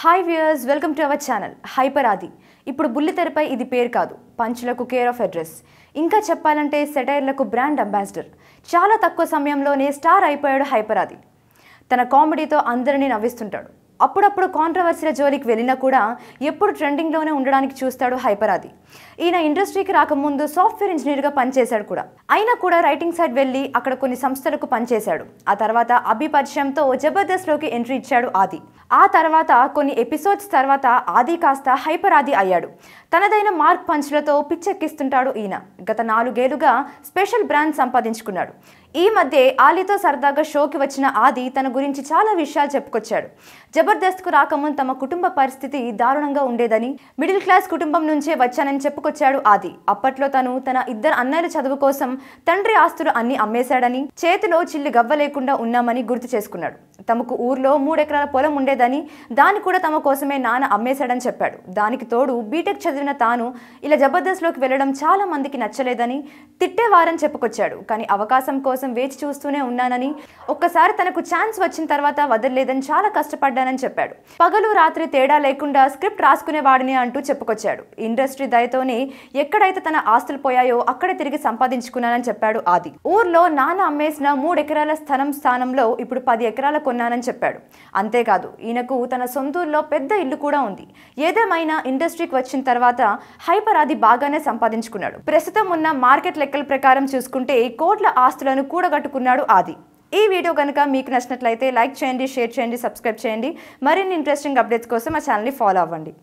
hi viewers welcome to our channel Hyper Aadi ఇప్పుడు బుల్లితెరపై ఇది పేరు కాదు పంచులకు కేర్ ఆఫ్ అడ్రస్ ఇంకా చెప్పాలంటే సెటైర్లకు బ్రాండ్ అంబాసిడర్ చాలా తక్కువ సమయంలోనే స్టార్ అయిపోయాడు హైపర్ ఆది తన కామెడీతో అందరినీ నవ్విస్తుంటాడు అప్పుడప్పుడు కాంట్రవర్సీల జోలికి వెళ్ళినా కూడా ఎప్పుడు ట్రెండింగ్లోనే ఉండడానికి చూస్తాడు హైపర్ ఆది ఈయన ఇండస్ట్రీకి రాకముందు సాఫ్ట్వేర్ ఇంజనీర్గా పనిచేశాడు కూడా అయినా కూడా రైటింగ్ సైడ్ వెళ్ళి అక్కడ కొన్ని సంస్థలకు పనిచేశాడు ఆ తర్వాత అభి పరిచయంతో జబర్దస్త్లోకి ఎంట్రీ ఇచ్చాడు ఆది ఆ తర్వాత కొన్ని ఎపిసోడ్స్ తర్వాత ఆది కాస్త హైపర్ ఆది అయ్యాడు తనదైన మార్క్ పంచ్లతో పిచ్చెక్కిస్తుంటాడు ఈయన గత నాలుగేళ్లుగా స్పెషల్ బ్రాండ్ సంపాదించుకున్నాడు ఈ మధ్య ఆలీతో సరదాగా షోకి వచ్చిన ఆది తన గురించి చాలా విషయాలు చెప్పుకొచ్చాడు జబర్దస్త్కు రాకముందు తమ కుటుంబ పరిస్థితి దారుణంగా ఉండేదని మిడిల్ క్లాస్ కుటుంబం నుంచే వచ్చానని చెప్పుకొచ్చాడు ఆది అప్పట్లో తను తన ఇద్దరు అన్నయ్యల చదువు కోసం తండ్రి ఆస్తులు అన్ని అమ్మేశాడని చేతిలో చిల్లి గవ్వ లేకుండా ఉన్నామని గుర్తు చేసుకున్నాడు తమకు ఊర్లో మూడెకరాల పొలం ఉండేదని దాన్ని కూడా తమ కోసమే నాన్న అమ్మేశాడని చెప్పాడు దానికి తోడు బీటెక్ చదివిన తాను ఇలా జబర్దస్త్లోకి వెళ్ళడం చాలా మందికి నచ్చలేదని తిట్టేవారని చెప్పుకొచ్చాడు కానీ అవకాశం కోసం వేచి చూస్తూనే ఉన్నానని ఒక్కసారి తనకు ఛాన్స్ వచ్చిన తర్వాత వదలలేదని చాలా కష్టపడ్డానని చెప్పాడు పగలు రాత్రి తేడా లేకుండా స్క్రిప్ట్ రాసుకునేవాడిని అంటూ చెప్పుకొచ్చాడు ఇండస్ట్రీ దయతోనే ఎక్కడైతే తన ఆస్తులు పోయాయో అక్కడ తిరిగి సంపాదించుకున్నానని చెప్పాడు ఆది ఊర్లో నాన్న అమ్మేసిన మూడెకరాల స్థలం స్థానంలో ఇప్పుడు పది ఎకరాల కొన్నానని చెప్పాడు అంతేకాదు ఈయనకు తన సొంతూరులో పెద్ద ఇల్లు కూడా ఉంది ఏదేమైనా ఇండస్ట్రీకి వచ్చిన తర్వాత హైపర్ అది బాగానే సంపాదించుకున్నాడు ప్రస్తుతం ఉన్న మార్కెట్ లెక్కల ప్రకారం చూసుకుంటే కోట్ల ఆస్తులను కూడగట్టుకున్నాడు ఆది ఈ వీడియో కనుక మీకు నచ్చినట్లయితే లైక్ చేయండి షేర్ చేయండి సబ్స్క్రైబ్ చేయండి మరిన్ని ఇంట్రెస్టింగ్ అప్డేట్స్ కోసం మా ఛానల్ని ఫాలో అవ్వండి